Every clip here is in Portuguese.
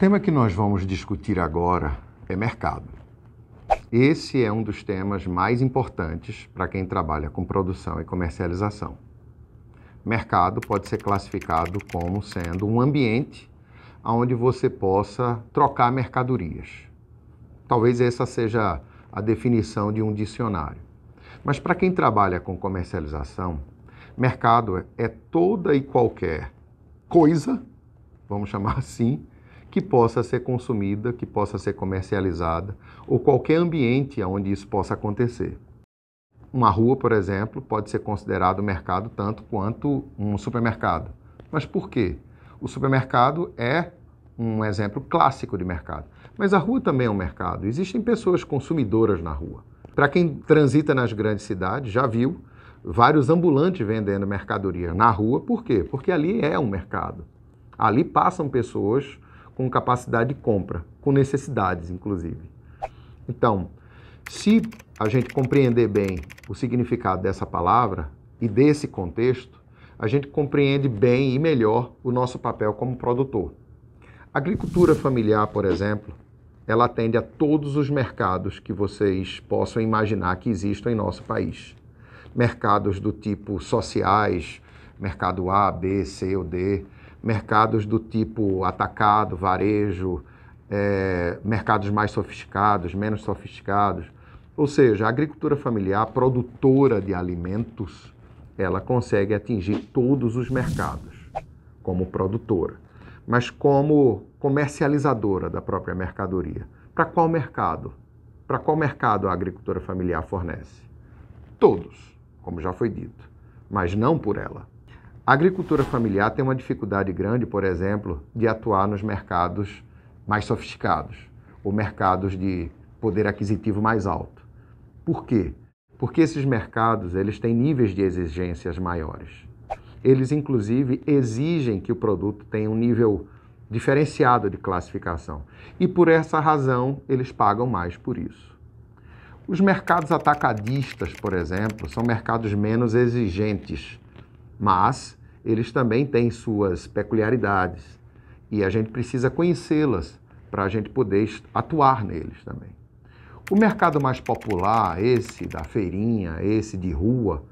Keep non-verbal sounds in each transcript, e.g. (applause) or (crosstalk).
tema que nós vamos discutir agora é mercado. Esse é um dos temas mais importantes para quem trabalha com produção e comercialização. Mercado pode ser classificado como sendo um ambiente onde você possa trocar mercadorias. Talvez essa seja a definição de um dicionário. Mas para quem trabalha com comercialização, mercado é toda e qualquer coisa, vamos chamar (laughs) assim, que possa ser consumida, que possa ser comercializada, ou qualquer ambiente onde isso possa acontecer. Uma rua, por exemplo, pode ser considerado mercado tanto quanto um supermercado. Mas por quê? O supermercado é um exemplo clássico de mercado. Mas a rua também é um mercado. Existem pessoas consumidoras na rua. Para quem transita nas grandes cidades, já viu vários ambulantes vendendo mercadoria na rua. Por quê? Porque ali é um mercado. Ali passam pessoas com capacidade de compra, com necessidades, inclusive. Então, se a gente compreender bem o significado dessa palavra e desse contexto, a gente compreende bem e melhor o nosso papel como produtor. A agricultura familiar, por exemplo, ela atende a todos os mercados que vocês possam imaginar que existam em nosso país. Mercados do tipo sociais, mercado A, B, C ou D, mercados do tipo atacado, varejo, é, mercados mais sofisticados, menos sofisticados. Ou seja, a agricultura familiar, produtora de alimentos, ela consegue atingir todos os mercados como produtora, mas como comercializadora da própria mercadoria. Para qual mercado? Para qual mercado a agricultura familiar fornece? Todos, como já foi dito, mas não por ela. A agricultura familiar tem uma dificuldade grande, por exemplo, de atuar nos mercados mais sofisticados ou mercados de poder aquisitivo mais alto. Por quê? Porque esses mercados eles têm níveis de exigências maiores. Eles inclusive exigem que o produto tenha um nível diferenciado de classificação e por essa razão eles pagam mais por isso. Os mercados atacadistas, por exemplo, são mercados menos exigentes, mas eles também têm suas peculiaridades e a gente precisa conhecê-las para a gente poder atuar neles também. O mercado mais popular, esse da feirinha, esse de rua,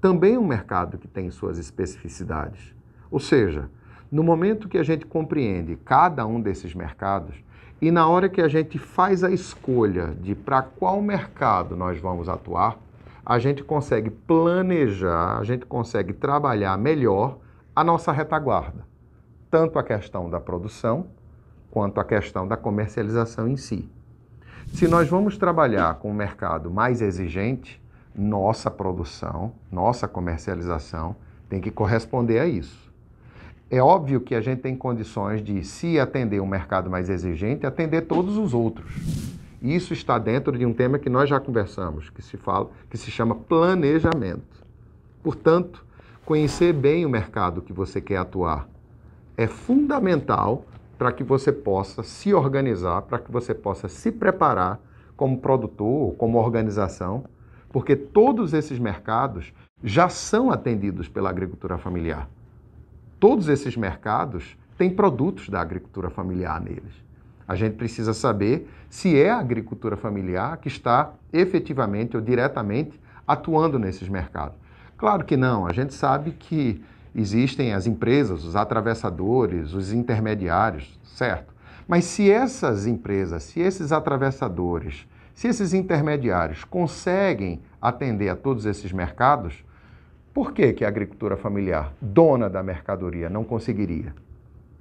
também é um mercado que tem suas especificidades. Ou seja, no momento que a gente compreende cada um desses mercados e na hora que a gente faz a escolha de para qual mercado nós vamos atuar, a gente consegue planejar, a gente consegue trabalhar melhor a nossa retaguarda, tanto a questão da produção quanto a questão da comercialização em si. Se nós vamos trabalhar com um mercado mais exigente, nossa produção, nossa comercialização tem que corresponder a isso. É óbvio que a gente tem condições de, se atender um mercado mais exigente, atender todos os outros isso está dentro de um tema que nós já conversamos, que se fala, que se chama planejamento. Portanto, conhecer bem o mercado que você quer atuar é fundamental para que você possa se organizar, para que você possa se preparar como produtor, como organização, porque todos esses mercados já são atendidos pela agricultura familiar. Todos esses mercados têm produtos da agricultura familiar neles. A gente precisa saber se é a agricultura familiar que está efetivamente ou diretamente atuando nesses mercados. Claro que não, a gente sabe que existem as empresas, os atravessadores, os intermediários, certo? Mas se essas empresas, se esses atravessadores, se esses intermediários conseguem atender a todos esses mercados, por que, que a agricultura familiar, dona da mercadoria, não conseguiria?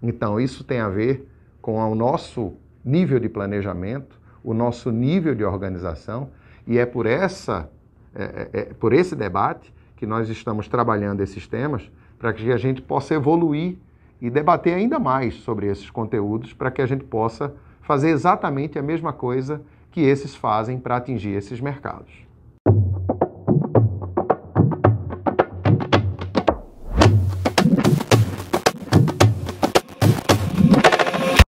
Então, isso tem a ver com o nosso nível de planejamento, o nosso nível de organização, e é por, essa, é, é, é, por esse debate que nós estamos trabalhando esses temas para que a gente possa evoluir e debater ainda mais sobre esses conteúdos para que a gente possa fazer exatamente a mesma coisa que esses fazem para atingir esses mercados.